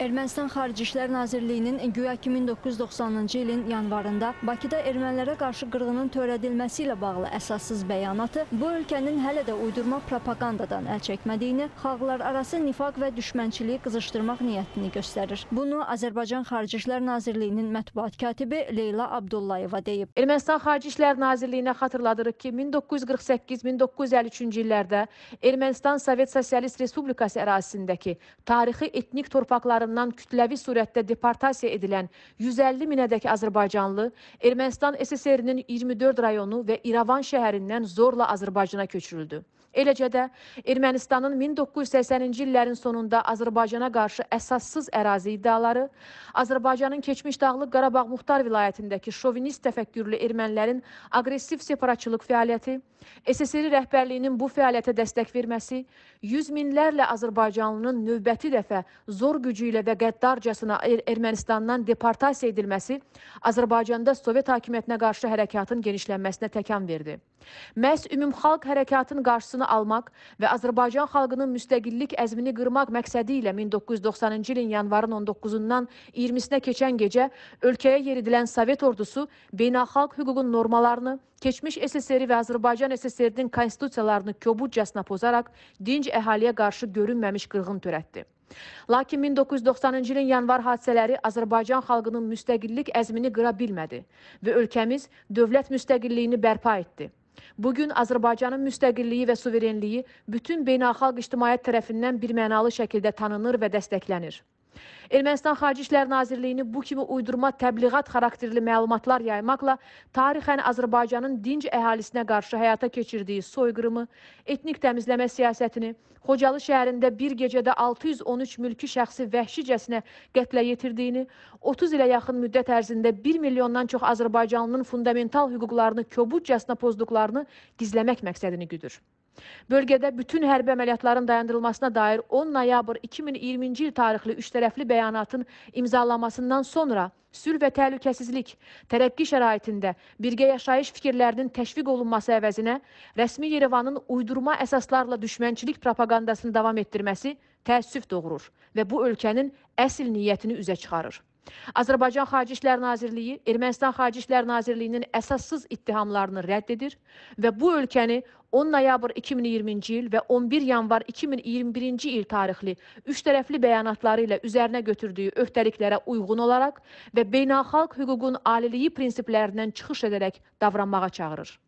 Ermənistan Xarici İşlər Nazirliyinin güya ki 1990-cı ilin yanvarında Bakıda ermənilərə qarşı qırğının törədilməsi ilə bağlı əsassız bəyanatı bu ölkənin hələ də uydurma propagandadan əl çəkmədiyini, xalqlar arası nifaq və düşmənçiliyi qızışdırmaq niyyətini göstərir. Bunu Azərbaycan Xarici İşlər Nazirliyinin mətbuat katibi Leyla Abdullayeva deyib. Ermənistan Xarici İşlər Nazirliyinə xatırladırıq ki, 1948-1953-cü illərdə Ermənistan Sovet Sosialist Respublikası ərazisindəki tarixi etnik torpaqları vətəndaşlarından kütləvi surətdə deportasiya edilən 150 minədək azərbaycanlı Ermənistan SSR-nin 24 rayonu və İrəvan şəhərindən zorla Azərbaycana köçürüldü. Eləcə də Ermənistanın 1980-ci illərin sonunda Azərbaycana qarşı əsassız ərazi iddiaları, Azərbaycanın keçmiş Dağlıq Qarabağ Muxtar vilayətindəki şovinist təfəkkürlü ermənilərin aqressiv separatçılıq fəaliyyəti, SSR rəhbərliyinin bu fəaliyyətə dəstək verməsi, yüz minlərlə Azərbaycanlının növbəti dəfə zor gücü ilə və qəddarcasına er Ermənistandan deportasiya edilməsi Azərbaycanda Sovet hakimiyyətinə qarşı hərəkatın genişlənməsinə təkan verdi. Məhz ümumxalq hərəkatın qarşısını qarşısını almaq və Azərbaycan xalqının müstəqillik əzmini qırmaq məqsədi ilə 1990-cı ilin yanvarın 19-dan 20-sinə keçən gecə ölkəyə yeridilən Sovet ordusu beynəlxalq hüququn normalarını, keçmiş SSR və Azərbaycan SSR-nin konstitusiyalarını kobudcasına pozaraq dinc əhaliyə qarşı görünməmiş qırğın törətdi. Lakin 1990-cı ilin yanvar hadisələri Azərbaycan xalqının müstəqillik əzmini qıra bilmədi və ölkəmiz dövlət müstəqilliyini bərpa etdi. Bugün Azərbaycanın müstəqilliyi və suverenliyi bütün beynəlxalq ictimaiyyət tərəfindən birmənalı şəkildə tanınır və dəstəklənir. Ermənistan Xarici İşlər Nazirliyini bu kimi uydurma təbliğat xarakterli məlumatlar yaymaqla tarixən Azərbaycanın dinc əhalisinə qarşı həyata keçirdiyi soyqırımı, etnik təmizləmə siyasətini, Xocalı şəhərində bir gecədə 613 mülki şəxsi vəhşicəsinə qətlə yetirdiyini, 30 ilə yaxın müddət ərzində 1 milyondan çox Azərbaycanlının fundamental hüquqlarını kobudcasına pozduqlarını gizləmək məqsədini güdür. Bölgədə bütün hərbi əməliyyatların dayandırılmasına dair 10 noyabr 2020-ci il tarixli üçtərəfli bəyanatın imzalanmasından sonra sülh və təhlükəsizlik, tərəqqi şəraitində birgə yaşayış fikirlərinin təşviq olunması əvəzinə rəsmi Yerevanın uydurma əsaslarla düşmənçilik propagandasını davam etdirməsi təəssüf doğurur və bu ölkənin əsl niyyətini üzə çıxarır. Azərbaycan Xarici İşlər Nazirliyi Ermənistan Xarici İşlər Nazirliyinin əsassız ittihamlarını rədd edir və bu ölkəni 10 noyabr 2020-ci il və 11 yanvar 2021-ci il tarixli üç tərəfli bəyanatları ilə üzərinə götürdüyü öhdəliklərə uyğun olaraq və beynəlxalq hüququn aliliyi prinsiplərindən çıxış edərək davranmağa çağırır.